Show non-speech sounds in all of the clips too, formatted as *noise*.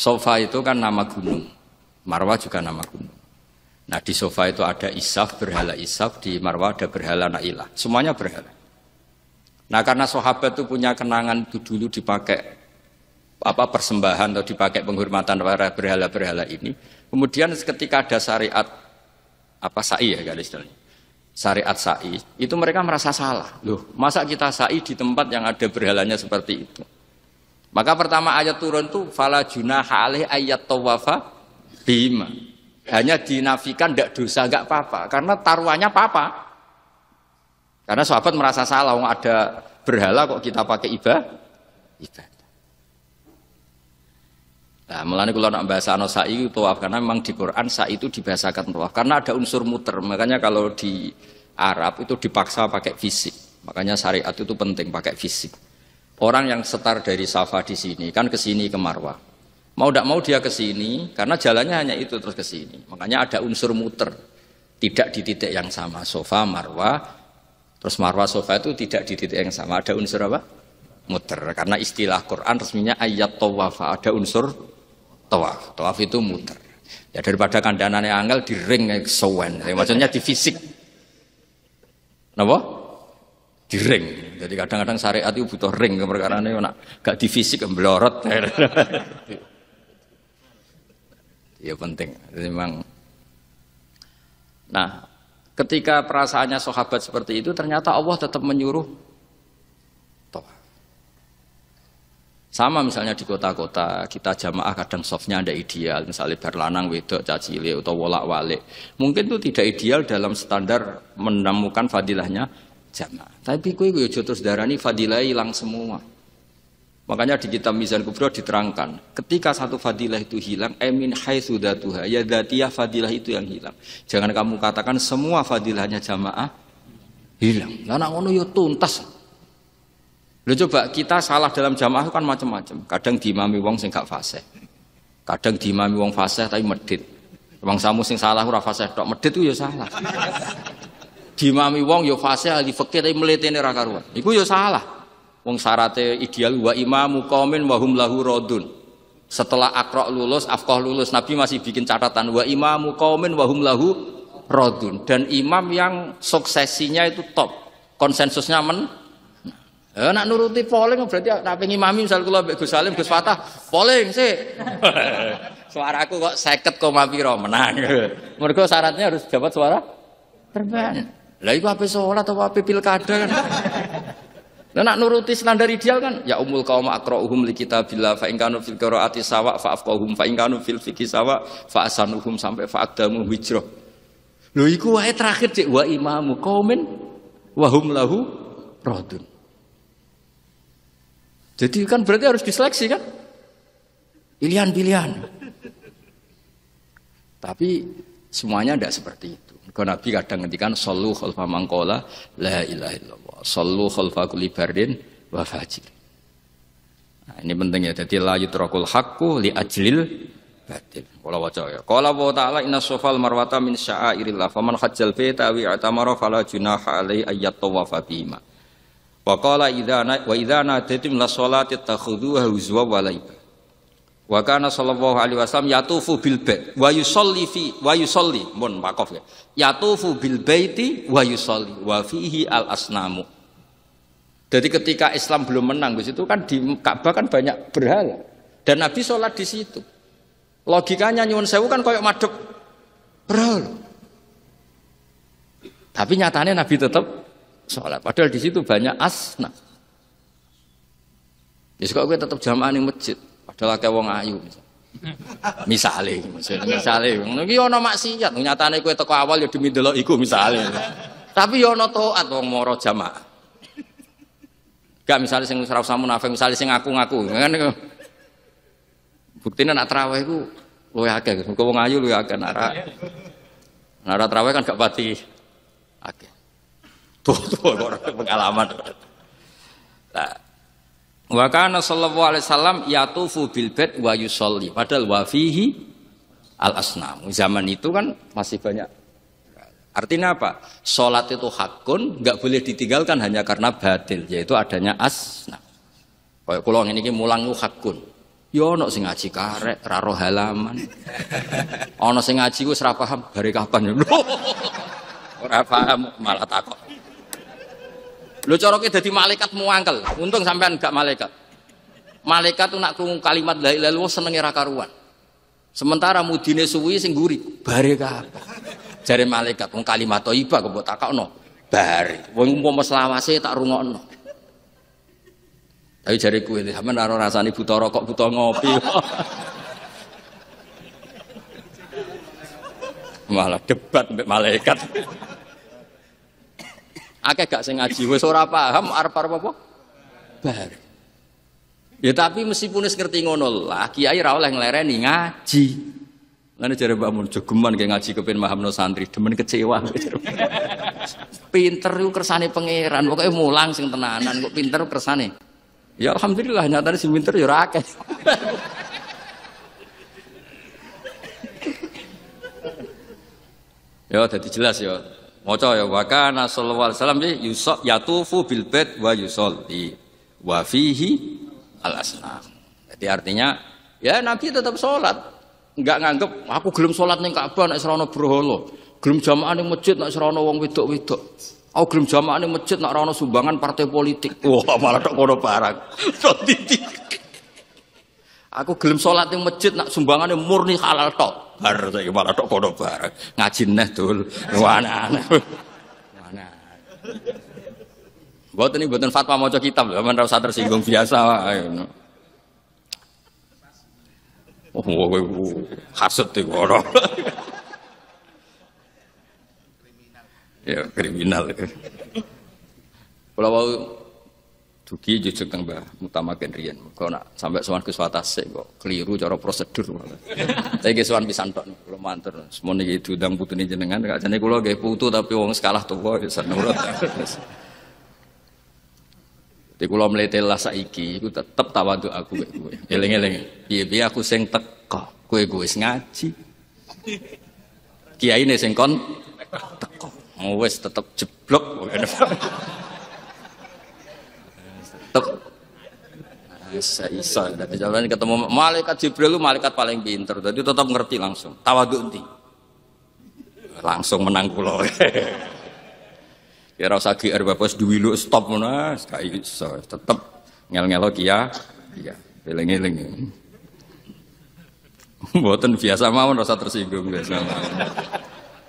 Sofa itu kan nama gunung. Marwah juga nama gunung. Nah di sofa itu ada isaf, berhala isaf, di marwah ada berhala na'ilah. Semuanya berhala. Nah karena sahabat itu punya kenangan itu dulu dipakai apa persembahan atau dipakai penghormatan para berhala-berhala ini. Kemudian ketika ada syariat apa sa'i ya garis istilahnya. Syariat sa'i, itu mereka merasa salah. Loh, masa kita sa'i di tempat yang ada berhalanya seperti itu? Maka pertama ayat turun tuh fala junaha alaih ayat tawafa bima. Hanya dinafikan tidak dosa enggak apa-apa karena taruhannya apa-apa. Karena sahabat merasa salah wong ada berhala kok kita pakai ibadah. ibadah. Nah, melani kalau nak bahasa ano sa'i karena memang di Quran sa'i itu dibahasakan tawaf karena ada unsur muter. Makanya kalau di Arab itu dipaksa pakai fisik. Makanya syariat itu penting pakai fisik orang yang setar dari Safa di sini kan ke sini ke Marwah. Mau tidak mau dia ke sini karena jalannya hanya itu terus ke sini. Makanya ada unsur muter. Tidak di titik yang sama Sofa marwa terus marwa Sofa itu tidak di titik yang sama. Ada unsur apa? Muter. Karena istilah Quran resminya ayat tawaf ada unsur tawaf. Tawaf itu muter. Ya daripada kandangannya angel di ring sewen. Ya, maksudnya di fisik. Kenapa? ring. Jadi kadang-kadang syariat itu butuh ring perkara ini nak gak fisik melorot. *laughs* ya penting. memang. Nah, ketika perasaannya sahabat seperti itu, ternyata Allah tetap menyuruh toh Sama misalnya di kota-kota, kita jamaah kadang softnya ada ideal, misalnya berlanang, wedok, cacile, atau wolak-walik. Mungkin itu tidak ideal dalam standar menemukan fadilahnya jamaah. Tapi kue ya jodoh saudara ini fadilah hilang semua. Makanya di kitab Mizan Kubro diterangkan, ketika satu fadilah itu hilang, emin eh, hai sudah tuha, ya datiah fadilah itu yang hilang. Jangan kamu katakan semua fadilahnya jamaah hilang. Karena ngono yo ya tuntas. Lo coba kita salah dalam jamaah kan macam-macam. Kadang diimami wong sing gak fasih. Kadang diimami wong fase tapi medit. Wong samu sing salah ora fase tok medit itu yo ya salah. Imam wong yo ya fase ahli fikih tapi mletene ra karuan. Iku yo ya salah. Wong syaratnya ideal wa imamu qaumin wa hum lahu radun. Setelah akra lulus, afqah lulus, Nabi masih bikin catatan wa imamu qaumin wa hum lahu radun dan imam yang suksesinya itu top. Konsensusnya men Eh nak nuruti polling berarti nak pengen imami misal kula mbek Gus Salim Gus Fatah polling sih. *laughs* Suara aku kok seket koma piro menang. *laughs* Mergo syaratnya harus dapat suara terbanyak. Lah apa sholat atau apa pilkada kan. Nah, nak nuruti standar ideal kan ya umul kaum akrohum li bila fa ingkanu fil qiraati sawa fa afqahum fa fil sawa fa sampai fa aqdamu hijrah. Lho iku wae terakhir cek wa imamu qaumin wahum lahu radun. Jadi kan berarti harus diseleksi kan? Pilihan-pilihan. Tapi semuanya tidak seperti itu. Kau Nabi kadang ngendikan sallu khulfa mangkola la ilaha illallah. Sallu khulfa kulli wa fajir. Nah, ini penting ya. Jadi la yutrakul haqqu li ajlil batil. Kala wa ya. Kala wa ta'ala inna sofal marwata min sya'airillah. Faman hajjal baita wi atamara fala junaha alaihi ayat tawafa Wa qala idza wa na tetim la salati takhudhuha huzwa Wa kana sallallahu alaihi wasallam yatufu bil bait wa yusalli fi wa yusalli mun waqaf ya. Yatufu bil baiti wa yusalli wa fihi al asnamu. Jadi ketika Islam belum menang di situ kan di Ka'bah kan banyak berhala dan Nabi sholat di situ. Logikanya nyuwun sewu kan koyok madep berhala. Tapi nyatanya Nabi tetap sholat. Padahal di situ banyak asna. Jadi ya, kok gue tetap jamaah di masjid. Padahal akeh wong ayu misalnya, Misale, misale ngono iki ana maksiat, nyatane kowe teko awal ya demi delok iku misalnya, Tapi ya ana taat wong mara jamaah. Gak misalnya sing ora usah munafik, misalnya sing ngaku-ngaku. Kan buktine nak traweh iku luwih akeh. Muga wong ayu luwih akeh nak ra. Nak kan gak pati akeh. Tuh tuh orang pengalaman. Nah, Wa kana sallallahu alaihi wasallam yatufu bil bait wa yusolli. Padahal wa fihi al asnam. Zaman itu kan masih banyak. Artinya apa? Salat itu hakun, enggak boleh ditinggalkan hanya karena batil, yaitu adanya asnam. Kayak kula ngene iki mulang ku hakun. Yo, ya ana sing ngaji karek, ra halaman. Ana sing ngaji wis ra paham bare kapan. *laughs* Ora paham malah takok. Lo coroke jadi malaikat muangkel. Untung sampean gak malaikat. Malaikat tuh nak krungu kalimat la ilaha illallah senenge karuan. Sementara mudine suwi sing guri bare kabeh. Jare malaikat wong kalimat thayyibah kok mbok takokno. Bare. Wong umpama selawase tak rungokno. Tapi jari kue ini, sama naro rasani buta rokok, buta ngopi. *laughs* Malah debat mbak malaikat. Akeh gak sing ngaji wis ora paham arep-arep apa? Bar. Ya tapi meskipun wis ngerti ngono lah, kiai ra oleh nglereni ngaji. Lan jare Mbak Mun jogeman kayak ngaji kepen mahamno santri, demen kecewa. *laughs* pinter yuk kersane pangeran, pokoke mulang sing tenanan kok pinter kersane. Ya alhamdulillah nyatane sing pinter ya rakyat. akeh. *laughs* ya jadi jelas ya. Maca ya wa kana sallallahu alaihi wasallam yusol yatufu bil bait wa yusolli wa fihi al asnam. Jadi artinya ya Nabi tetap sholat, nggak nganggep aku gelem sholat ning Ka'bah nek serono berhala, gelem jamaah ning masjid nek serono wong wedok-wedok. Aku gelem jamaah ning masjid nek ora sumbangan partai politik. Wah, malah tok kono parang. *laughs* Tok Aku gelem sholat yang masjid nak sumbangannya murni halal tok. Bar saya malah tok podo bar. Ngaji neh tuh, mana, mana, Buat ini buatan fatwa mau cek kitab, zaman rasa tersinggung biasa. Ayo. Oh, oh, hasut tuh e, orang. ya kriminal. Kalau Dugi jujur tambah Mbah mutamaken riyen. Muga nak sampai sowan Gus kok keliru cara prosedur malah. Saya ge sowan pisan tok kula matur. itu iki butuh putune jenengan gak jane kula nggih putu tapi uang sekalah tuh, ya seneng *laughs* kula. Di kula mletelah saiki iku tetep tawadu aku gue. kowe. Eling-eling. piye aku seng teko, Gue gue ngaji. Kiai nih sing kon teko. wes tetep jeblok *laughs* Isa, Isa. Dari zaman ketemu malaikat Jibril malaikat paling pinter. Jadi tetap ngerti langsung. tawadu nanti. Langsung menang kula. *laughs* Kira usah GR bapak duwilu stop mana gak Isa. tetap ngel-ngelo kia. Iya, eling-eling. *laughs* buatan biasa mau rasa tersinggung biasa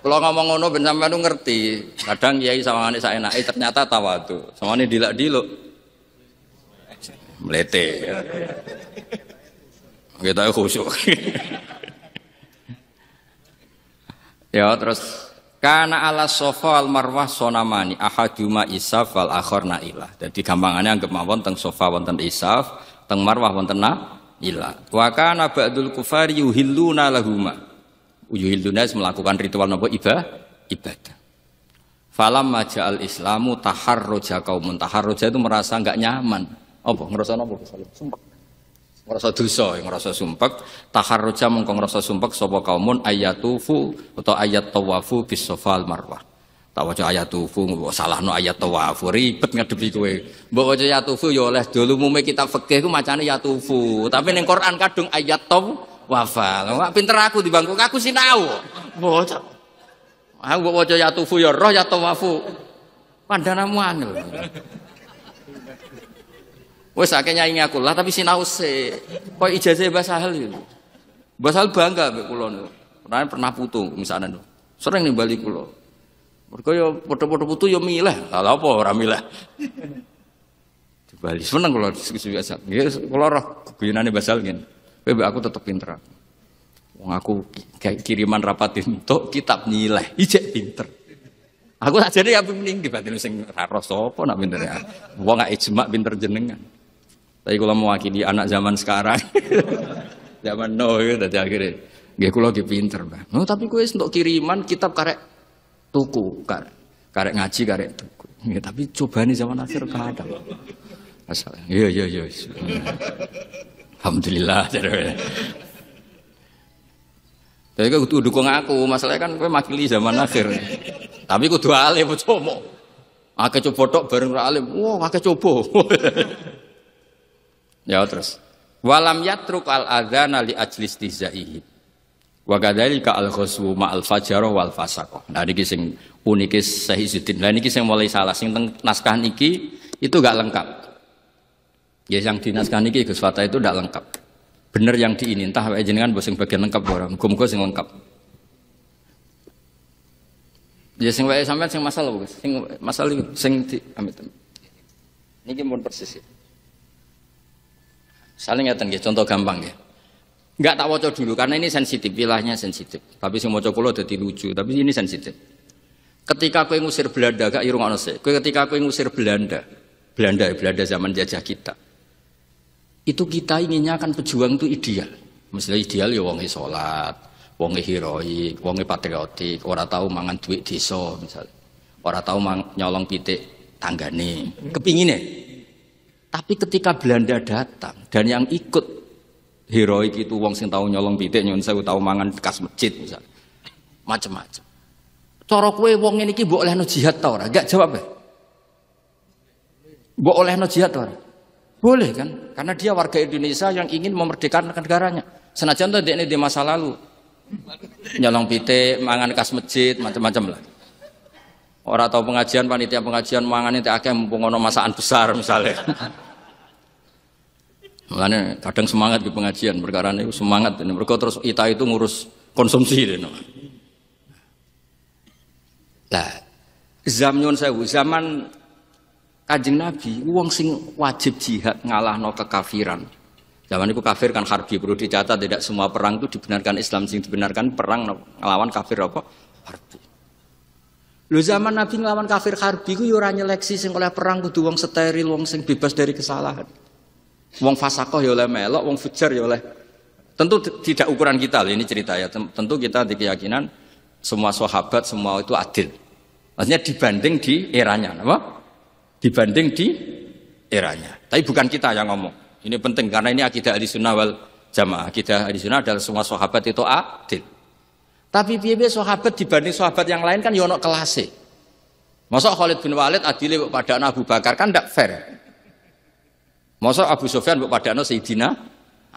Kalau ngomong ngono ben sampean ngerti. Kadang kiai anak saya naik eh, ternyata tawadu. ini dilak-diluk melete. Ya. Kita khusyuk. ya terus karena ala sofa al marwah sonamani ahaduma isaf wal akhor na'ilah Jadi gampangannya anggap mawon teng sofa wonten isaf, teng marwah wonten naila. Wa kana ba'dul kufar yuhilluna lahuma. Yuhilluna melakukan ritual nopo ibadah, ibadah. Falam maja al islamu taharroja kaumun. Taharroja itu merasa nggak nyaman. Apa ngerasa napa sumpek. Ngerasa dosa, ya, ngerasa sumpek, taharruja mengko ngerasa sumpek sapa kaumun ayatufu atau ayat tawafu bis sofal marwah. Tak waca ayat tufu, salahno ayat tawafu, ribet ngadepi kowe. Mbok waca ayat tufu ya oleh dulu umume kitab fikih ku macane ayat tufu, tapi ning Quran kadung ayat wafal Wah, pinter aku di bangku aku sinau. Waca. Aku mbok waca ayat tufu ya roh ya tawafu. Pandanamu angel. Wes akhirnya nyai aku lah tapi sinau se. Kok ijazah bahasa hal itu. Bahasa hal bangga mek kula niku. Pernah pernah putu misalnya niku. Sering nih balik kula. Mergo yo padha-padha putu yo milih. Lah apa ora milih? Bali seneng kula diskusi biasa. Nggih kula roh guyonane bahasa hal ngene. aku tetep pinter. Wong aku kiriman rapat untuk kitab nilai ijek pinter. Aku tak jadi ya, apa mending dibanding sing ra sapa nak pinter ya. Wong gak ijma pinter jenengan. Tapi kalau mau mewakili anak zaman sekarang, *laughs* zaman no gitu, ya, tadi akhirnya. gue kalo lagi pinter, bah. No, oh, tapi gue untuk kiriman kitab karek tuku, karek, karek ngaji, karek tuku. Ya, tapi coba nih zaman akhir kadang. Asal, iya iya iya. Alhamdulillah. Tapi gue kudu dukung aku, masalahnya kan gue makili zaman akhir. Tapi gue kudu alim, coba. Aku coba tok bareng alim, wah wow, aku coba. *laughs* Ya terus. Walam yatruk al adzana li ajlis tizaihi. Wa kadzalika al ghuswu ma al fajar wal fasaq. Nah niki sing unike Sahihuddin. Nah niki sing mulai salah sing teng naskah niki itu gak lengkap. Ya yang di naskah niki Gus Fatah itu gak lengkap. Bener yang di ini entah wae jenengan bosing bagian lengkap ora. Muga-muga sing lengkap. Ya sing wae sampean sing masalah Gus. Sing masalah sing di amit. Niki mun persis. Ya. Saling ngeten nggih, contoh gampang ya, Enggak tak waca dulu karena ini sensitif, wilayahnya sensitif. Tapi sing maca kula dadi lucu, tapi ini sensitif. Ketika kowe ngusir Belanda gak irung sik. Kowe ketika kowe ngusir Belanda, Belanda ya Belanda zaman jajah kita. Itu kita inginnya akan pejuang itu ideal. Misalnya ideal ya wonge salat, wonge heroik, wonge patriotik, ora tahu mangan duit desa misalnya. Ora tahu nyolong pitik tanggane. Kepingine tapi ketika Belanda datang dan yang ikut heroik itu wong sing tahu nyolong pitik nyun saya tahu mangan bekas masjid misalnya. Macam-macam. Cara kowe wong ini iki mbok no jihad ta ora? Enggak jawab ya. Mbok no jihad ta Boleh kan? Karena dia warga Indonesia yang ingin memerdekakan negaranya. Senajan tuh dia di masa lalu. Nyolong pitik, mangan kas masjid, macam-macam lah. Orang tahu pengajian, panitia pengajian mangan itu akeh mumpung ono masakan besar misalnya. Makanya kadang semangat di pengajian, perkara itu semangat ini. berikut terus kita itu ngurus konsumsi ini. Lah, zaman saya zaman kajing Nabi, uang sing wajib jihad ngalah no kekafiran. Zaman itu kafir kan harbi perlu dicatat tidak semua perang itu dibenarkan Islam sing dibenarkan perang ngelawan kafir apa harbi. Lu zaman Nabi nglawan kafir harbi ku yo ya ora nyeleksi sing oleh perang kudu wong steril, wong sing bebas dari kesalahan. Wong fasakoh ya oleh melok, wong fujar ya oleh Tentu tidak ukuran kita, ini cerita ya. Tentu kita di keyakinan semua sahabat semua itu adil. Maksudnya dibanding di eranya, apa? Dibanding di eranya. Tapi bukan kita yang ngomong. Ini penting karena ini akidah ahli sunnah wal jamaah. Akidah ahli sunnah adalah semua sahabat itu adil. Tapi piye sahabat dibanding sahabat yang lain kan yono ya kelase. Masa Khalid bin Walid adile pada Abu Bakar kan tidak fair. Masa Abu Sufyan buat pada Sayyidina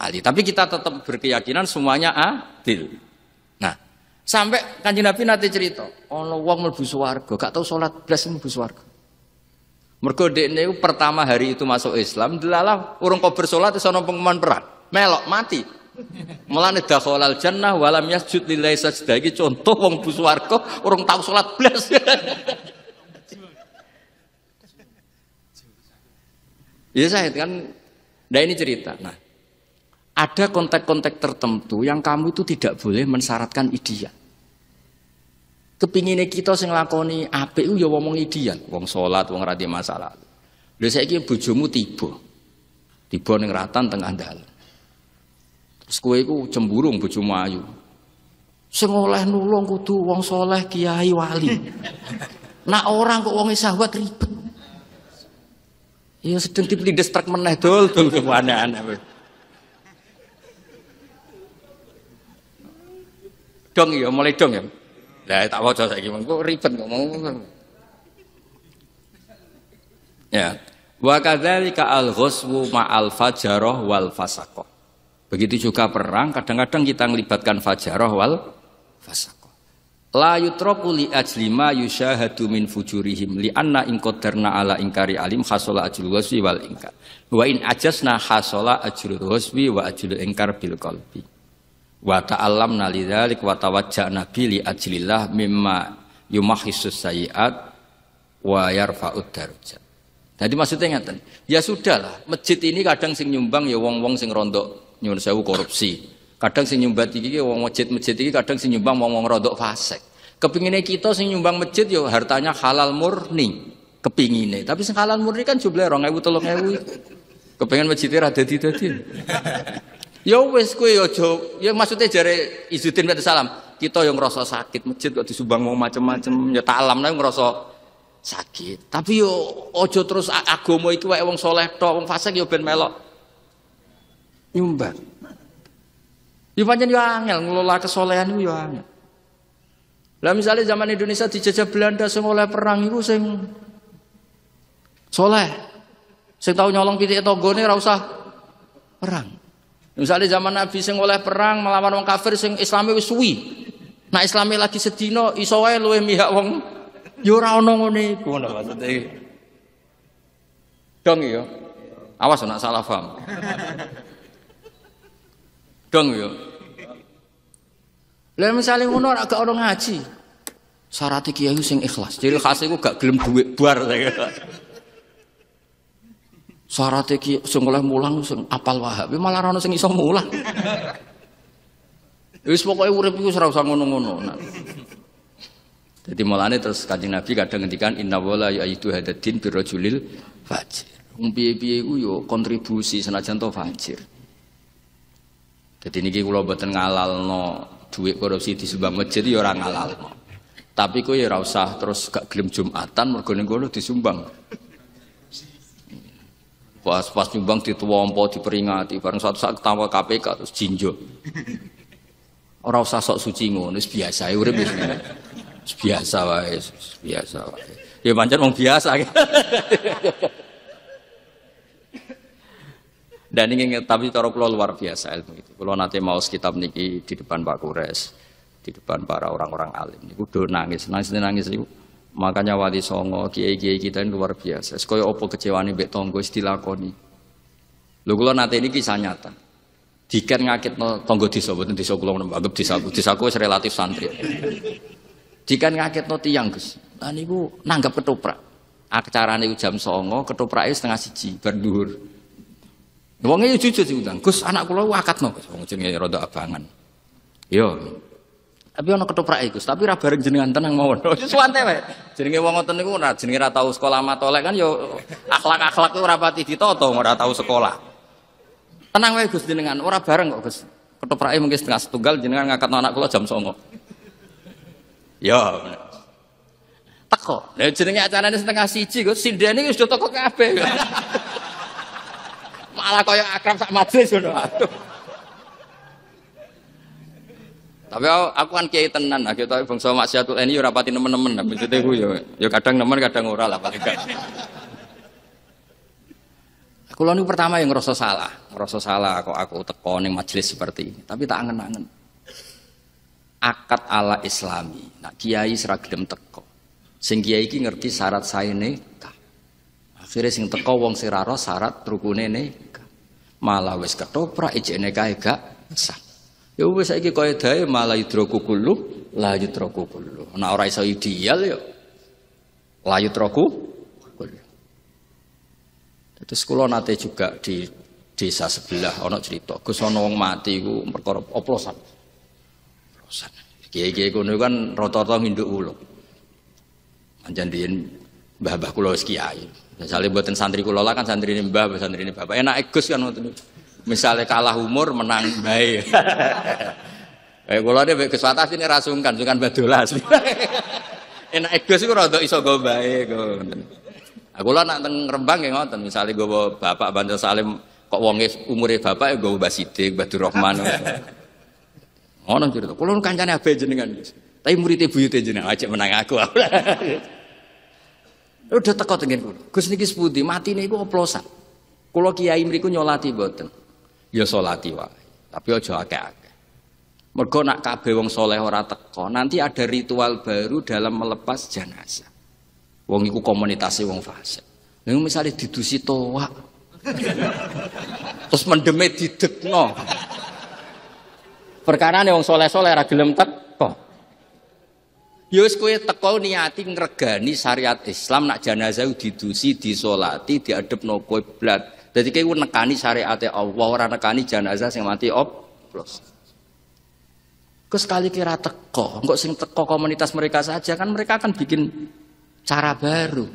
Ali. Tapi kita tetap berkeyakinan semuanya adil. Nah, sampai kanjeng Nabi nanti cerita, ono wong mlebu swarga, gak tau salat blas mlebu swarga. Mergo dekne pertama hari itu masuk Islam, delalah urung kober bersolat iso ono pengumuman perang. Melok mati dah dakhalal jannah walam yasjud lillahi sajda iki contoh wong bu swarga urung tau salat blas. *laughs* ya saya kan nah ini cerita. Nah, ada konteks-konteks tertentu yang kamu itu tidak boleh mensyaratkan ideal. Kepinginnya kita sing lakoni APU ya ngomong ideal, wong salat, wong radi masalah. Lha saiki bojomu tiba. Tiba ning ratan tengah dalan. Terus kowe iku cemburu bojomu ayu. Sing oleh nulung kudu wong soleh kiai wali. *laughs* Nak orang kok wong e sahabat ribet. Ya sedeng tipe truk meneh dol dol kemana anak Dong ya mulai dong ya. Lah tak waca saiki mengko ribet mau, Ya. Wa kadzalika al ma al fajarah wal fasaqah. Begitu juga perang, kadang-kadang kita melibatkan fajaroh wal fasako. La yutroku li ajlima yushahadu min fujurihim li anna inkodarna ala ingkari alim hasola ajrul waswi wal inkar Wa in ajasna hasola ajrul waswi wa ajrul ingkar bil kolbi. Wa ta'alam nalidhalik wa tawajak nabi li ajlillah mimma yumahisus sayiat wa yarfa'ud darujat. Jadi maksudnya ingatan, ya sudahlah, masjid ini kadang sing nyumbang ya wong-wong sing rondok nyuwun sewu korupsi. Kadang sing nyumbang iki wong masjid-masjid iki kadang sing nyumbang wong-wong rodok fasik. Kepingine kita sing nyumbang masjid yo ya hartanya halal murni. Kepingine. Tapi sing halal murni kan jumlahe 2000 3000. Kepengen masjid ora dadi-dadi. Ya wis kowe aja ya maksudnya jare Izudin bin Salam, kita yang ngerasa sakit masjid kok disumbang wong macam macem ya tak alam nang ngerasa sakit. Tapi yo ya ojo terus agama iki wae wong soleh tok, wong fasik yo ya ben melok nyumbat. di pancen yo angel ngelola kesolehan yo angel. Lah misalnya zaman Indonesia dijajah Belanda sing oleh perang iku sing soleh. Sing tau nyolong pitik tanggane ora usah perang. Misalnya zaman Nabi sing oleh perang melawan orang kafir sing Islam wis suwi. Nah Islami lagi sedina iso wae luwih mihak wong yo ora ana ngene iku ngono maksude. Dong yo. Iya. Awas nak salah paham dong ya. Lah misale ngono agak orang ngaji. Syarat kiai sing ikhlas. Jadi khas iku gak gelem duit bar ya. Syarat iki sing oleh mulang sing apal Wahab, malah ono sing iso mulang. Wis pokoke urip iku ora usah ngono-ngono. Jadi mulane terus kanjeng Nabi kadang ngendikan inna wala itu hadaddin birrajulil fajir. Wong piye-piye iku yo kontribusi senajan to fajir. Jadi kalau kula ngalal ngalalno duit korupsi di sebuah masjid ya ngalalno. Tapi kok ya ora usah terus gak gelem Jumatan mergo gue kono disumbang. Pas-pas nyumbang dituwampa diperingati bareng suatu saat ketawa KPK terus jinjo. Ora usah sok suci ngono wis biasa urip wis. Biasa wae, biasa wae. Ya pancen wong biasa. *laughs* Dan ingin tapi cara pulau luar biasa ilmu itu. Kula nanti mau kitab niki di depan Pak Kures, di depan para orang-orang alim. itu do nangis, nangis nangis itu Makanya wali songo, kiai-kiai kita ini luar biasa. Sekoi opo kecewane mbek tonggo istilah dilakoni. Lalu kula nanti ini kisah nyata. Diken ngakit no tangga desa mboten desa kula anggap desa aku. Desa aku relatif santri. Diken ngakit no tiang Gus. nah niku nanggap ketoprak. Acara nih jam songo ketoprak setengah siji berduhur. Wong iki jujur diundang. Gus anak kula no, Gus wong jenenge rada abangan. Yo. Tapi ana ketoprak e, Gus, tapi ra bareng jenengan tenang mawon. Wis *laughs* suwante wae. Jenenge wong ngoten niku ra jenenge ra tau sekolah matolek kan yo akhlak-akhlak ku ora pati ditoto ora tau sekolah. Tenang wae Gus jenengan, ora bareng kok Gus. Ketoprake mungkin setengah setunggal jenengan ngangkat anak kula jam 09. Yo. Teko. Lah jenenge acarane setengah siji Gus, sindene wis do teko kabeh. *laughs* Malah kaya akrab sak majelis ngono. Aduh. Tapi aku kan kiai tenan, aku nah, tahu bangsa maksiatul ini ora pati nemen-nemen, itu aku ya, ya kadang nemen kadang ora lah paling gak. Aku lalu pertama yang ngerasa salah, ngerasa salah kok aku teko ning majelis seperti ini, tapi tak angen-angen. Akad ala Islami, nak kiai seragam teko. Sing kiai ini ngerti syarat saya nikah. Akhirnya sing teko wong sing raro syarat rukune nikah. Malah wis ketoprak ijek nikahe gak sah. Ya wis saiki kaya dae malah yudroku kullu la yudroku kullu. Nek ora iso ideal ya la yudroku kullu. Terus kula nate juga di desa sebelah ana cerita, Gus ana wong mati iku perkara oplosan. Oplosan. Kiai-kiai kono kan rata-rata nginduk kula. Anjen biyen mbah-mbah kula wis kiai. Misalnya buatin santri kulola kan santri ini mbah, santri ini bapak. Enak egus kan waktu Misalnya kalah umur menang baik. *laughs* Eh kulo deh ke atas ini rasungkan, sungkan badulas. *laughs* Enak egus itu rada iso go baik. Aku lah nak teng Rembang ya ngoten, misalnya gue bapak Bando Salim kok wonge umure bapak ya gue basitik batu Mbah Durrahman. Ngono cerita. Kulo kancane abe jenengan. Tapi muridnya buyut jenengan aja menang aku. *laughs* Udah teko tengen kulo. Gus niki sepundi mati niku oplosan. Kulo kiai mriku nyolati mboten. Ya solati wae. Tapi aja akeh-akeh. Mergo nak kabeh wong soleh ora teko, nanti ada ritual baru dalam melepas jenazah. Wong iku komunitasnya wong fasik. Ning misalnya didusi toa. Terus mendeme didekno. Perkara nih wong soleh-soleh ra gelem teko. Yus ya kowe teko niati ngregani syariat Islam nak jenazah didusi disolati diadepno kowe blat. Dadi kowe nekani syariate Allah ora nekani jenazah sing mati oplos. Kok sekali kira teko, enggak sing teko komunitas mereka saja kan mereka akan bikin cara baru.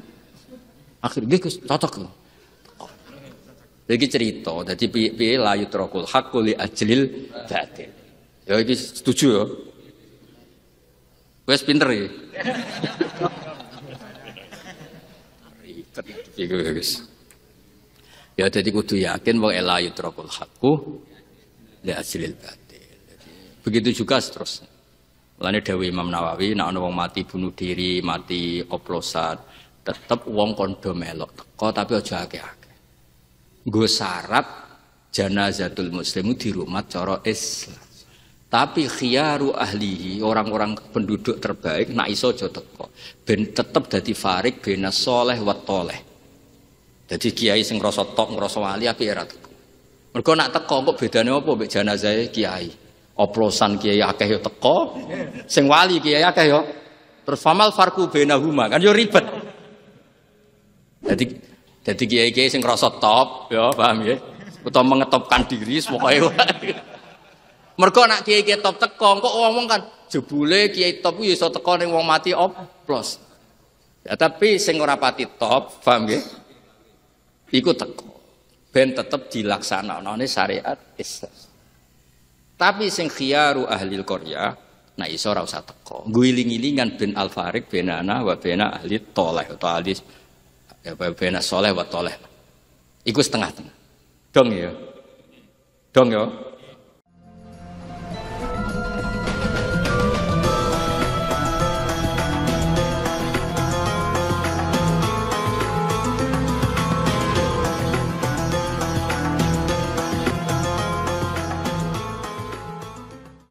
Akhirnya Gus cocok Lagi cerita, jadi piye layu trokul hakul ajlil batil. Ya, ini setuju ya. Wes pinter ya. Ribet iku guys. Ya jadi ya, kudu yakin bahwa la trokul hakku li asilil batil. Begitu juga seterusnya. Lainnya Dewi Imam Nawawi, nak ana wong mati bunuh diri, mati oplosan, tetep wong kondo melok teko tapi aja akeh-akeh. Gue syarat janazatul muslimu rumah cara Islam. Tapi khiyaru ahlihi, orang-orang penduduk terbaik, nak iso jo teko. Ben tetep dadi farik bena soleh wa toleh. Jadi kiai sing ngerasa tok, wali, api era teko. Mereka nak teko, kok bedanya apa? Bik jenazah kiai. Oplosan kiai akeh yo teko, sing wali kiai akeh yo. Terus famal farku bena huma, kan yo ribet. Jadi jadi kiai-kiai sing ngerasa top, ya paham ya? Utama mengetopkan diri, semuanya. Mergo nak kiai-kiai top teko kok uang uang kan jebule kiai top ku ya so teko ning uang mati oplos. Ya tapi sing ora pati top, paham nggih? Iku teko. Ben tetep dilaksanakane syariat Islam. Tapi sing khiyaru ahli Korea, nah iso ora usah teko. Guling-gilingan ben alfarik farik bin Ana wa bin ahli toleh atau ahli ya bin soleh wa toleh. Iku setengah-tengah. Dong ya. Dong ya.